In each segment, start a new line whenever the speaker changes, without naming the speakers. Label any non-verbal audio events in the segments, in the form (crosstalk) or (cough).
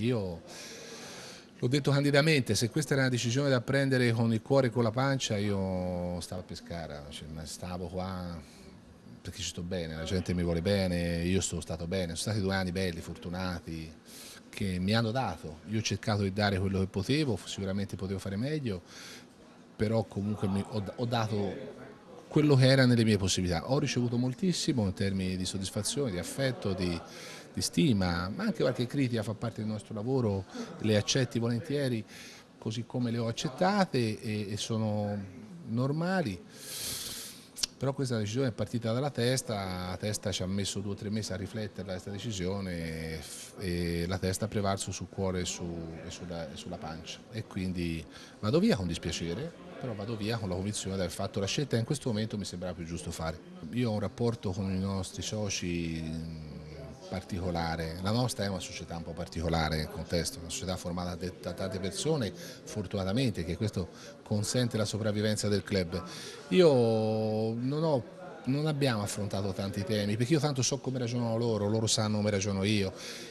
Io l'ho detto candidamente, se questa era una decisione da prendere con il cuore e con la pancia, io stavo a Pescara, cioè, stavo qua perché ci sto bene, la gente mi vuole bene, io sono stato bene, sono stati due anni belli, fortunati, che mi hanno dato. Io ho cercato di dare quello che potevo, sicuramente potevo fare meglio, però comunque ho, ho dato quello che era nelle mie possibilità. Ho ricevuto moltissimo in termini di soddisfazione, di affetto, di, di stima, ma anche qualche critica fa parte del nostro lavoro, le accetti volentieri così come le ho accettate e, e sono normali però questa decisione è partita dalla testa, la testa ci ha messo due o tre mesi a riflettere questa decisione e la testa ha prevalso sul cuore e, su, e, sulla, e, sulla, pancia e quindi vado via con dispiacere, però vado via con la convinzione di aver fatto la scelta e in questo momento mi sembrava più giusto fare. Io ho un rapporto con i nostri soci particolare, la nostra è una società un po' particolare nel contesto, una società formata da tante persone, fortunatamente che questo consente la sopravvivenza del club. Io non ho non abbiamo affrontato tanti temi, perché io tanto so come ragionano loro, loro sanno come ragiono io,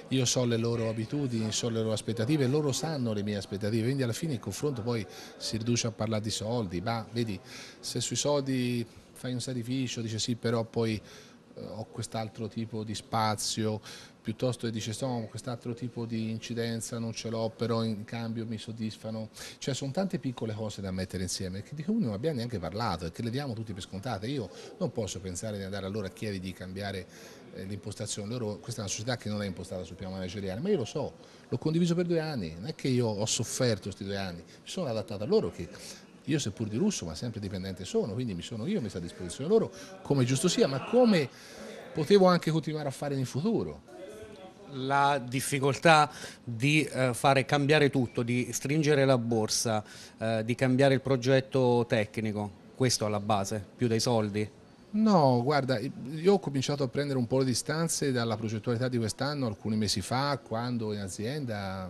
io so le loro abitudini, so le loro aspettative, loro sanno le mie aspettative, quindi alla fine il confronto poi si riduce a parlare di soldi, ma vedi, se sui soldi fai un sacrificio, dici sì, però poi ho eh, quest'altro tipo di spazio, piuttosto che dice no, quest'altro tipo di incidenza non ce l'ho, però in cambio mi soddisfano. Cioè sono tante piccole cose da mettere insieme che di cui non abbiamo neanche parlato e che le diamo tutti per scontate. Io non posso pensare di andare allora a chiedere di cambiare eh, l'impostazione. Loro, questa è una società che non è impostata sul piano manageriale, ma io lo so, l'ho condiviso per due anni, non è che io ho sofferto questi due anni, mi sono adattato a loro che io seppur di russo ma sempre dipendente sono, quindi mi sono io, mi a disposizione loro, come giusto sia, ma come potevo anche continuare a fare in futuro la difficoltà di eh, fare cambiare tutto, di stringere la borsa, eh, di cambiare il progetto tecnico, questo alla base, più dei soldi? No, guarda, io ho cominciato a prendere un po' le distanze dalla progettualità di quest'anno alcuni mesi fa, quando in azienda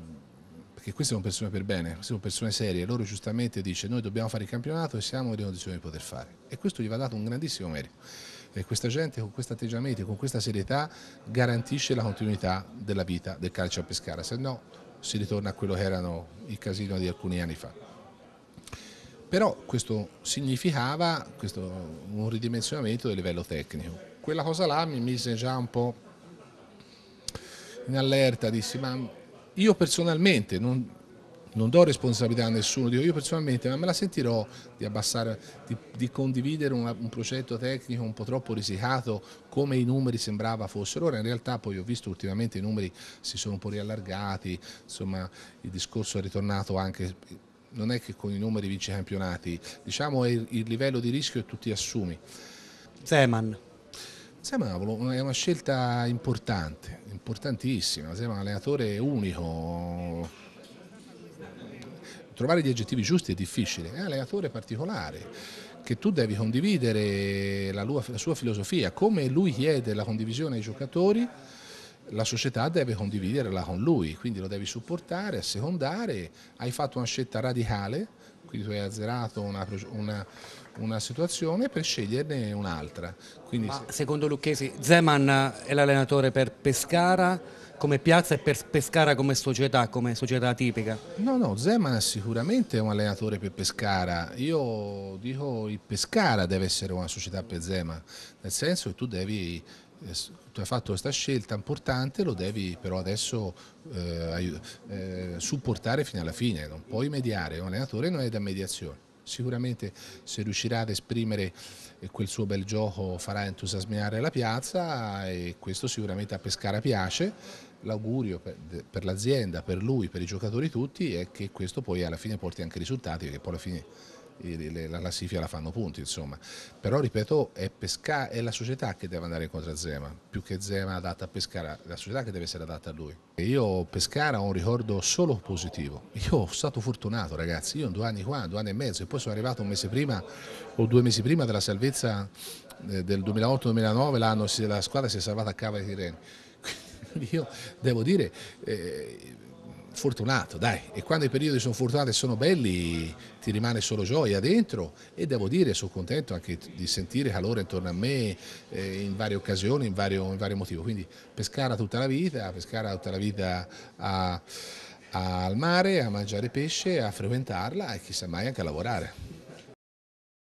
perché queste sono persone per bene, queste sono persone serie, loro giustamente dice noi dobbiamo fare il campionato e siamo in condizioni di poter fare e questo gli va dato un grandissimo merito. E questa gente con questo atteggiamento, e con questa serietà garantisce la continuità della vita del calcio a Pescara, se no si ritorna a quello che erano i casino di alcuni anni fa. Però questo significava questo, un ridimensionamento del livello tecnico. Quella cosa là mi mise già un po' in allerta, dissi ma io personalmente non, non do responsabilità a nessuno, dico io personalmente, ma me la sentirò di abbassare, di, di condividere una, un progetto tecnico un po' troppo risicato come i numeri sembrava fossero. Ora in realtà poi ho visto ultimamente i numeri si sono un po' riallargati, insomma il discorso è ritornato anche non è che con i numeri vinci i campionati, diciamo è il, il livello di rischio che tu ti assumi. Zeman. Zeman è una scelta importante, importantissima, sei un allenatore unico. Trovare gli aggettivi giusti è difficile, è un allenatore particolare che tu devi condividere la, lua, la sua filosofia, come lui chiede la condivisione ai giocatori, la società deve condividerla con lui, quindi lo devi supportare, assecondare, hai fatto una scelta radicale quindi tu hai azzerato una, una, una situazione per sceglierne un'altra. Se... Secondo Lucchesi, Zeman è l'allenatore per Pescara come piazza e per Pescara come società, come società tipica? No, no, Zeman sicuramente è un allenatore per Pescara. Io dico che Pescara deve essere una società per Zeman, nel senso che tu devi tu hai fatto questa scelta importante, lo devi però adesso eh, eh, supportare fino alla fine, non puoi mediare, un allenatore non è da mediazione. Sicuramente se riuscirà ad esprimere eh, quel suo bel gioco farà entusiasmare la piazza e questo sicuramente a Pescara piace. L'augurio per l'azienda, per lui, per i giocatori tutti è che questo poi alla fine porti anche risultati, perché poi alla fine la classifica la fanno punti, insomma. Però ripeto, è, Pesca, è la società che deve andare incontro a Zema, più che Zema adatta a Pescara, la società che deve essere adatta a lui. Io Pescara ho un ricordo solo positivo. Io sono stato fortunato, ragazzi. Io in due anni qua, due anni e mezzo, e poi sono arrivato un mese prima o due mesi prima della salvezza eh, del 2008-2009, l'anno la squadra si è salvata a Cava di Tirreni. (laughs) io devo dire. Eh, fortunato, dai. E quando i periodi sono fortunati e sono belli, ti rimane solo gioia dentro e devo dire, sono contento anche di sentire calore intorno a me eh, in varie occasioni, in vario, in vario, motivo. Quindi pescara tutta la vita, pescara tutta la vita a, a, al mare, a mangiare pesce, a frequentarla e chissà mai anche a lavorare.